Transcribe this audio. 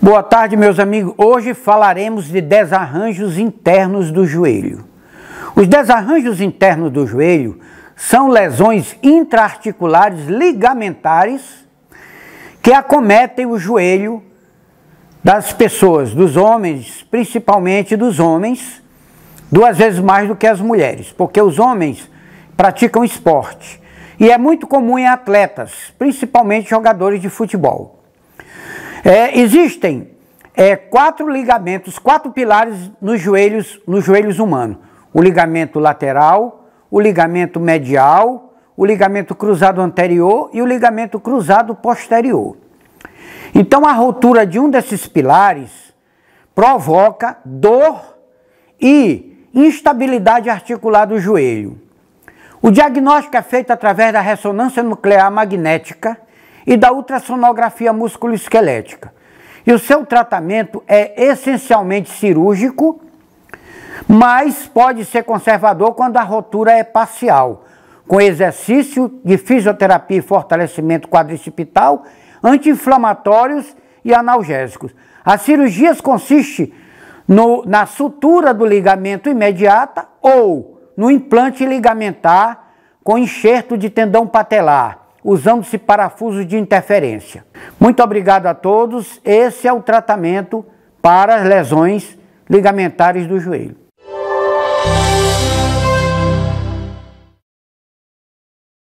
Boa tarde, meus amigos. Hoje falaremos de desarranjos internos do joelho. Os desarranjos internos do joelho são lesões intraarticulares ligamentares que acometem o joelho das pessoas, dos homens, principalmente dos homens, duas vezes mais do que as mulheres, porque os homens praticam esporte e é muito comum em atletas, principalmente jogadores de futebol. É, existem é, quatro ligamentos, quatro pilares nos joelhos, nos joelhos humanos: o ligamento lateral, o ligamento medial, o ligamento cruzado anterior e o ligamento cruzado posterior. Então, a rotura de um desses pilares provoca dor e instabilidade articular do joelho. O diagnóstico é feito através da ressonância nuclear magnética e da ultrassonografia musculoesquelética. E o seu tratamento é essencialmente cirúrgico, mas pode ser conservador quando a rotura é parcial, com exercício de fisioterapia e fortalecimento quadricipital, anti-inflamatórios e analgésicos. As cirurgias consistem no, na sutura do ligamento imediata ou no implante ligamentar com enxerto de tendão patelar usando-se parafusos de interferência. Muito obrigado a todos. Esse é o tratamento para as lesões ligamentares do joelho.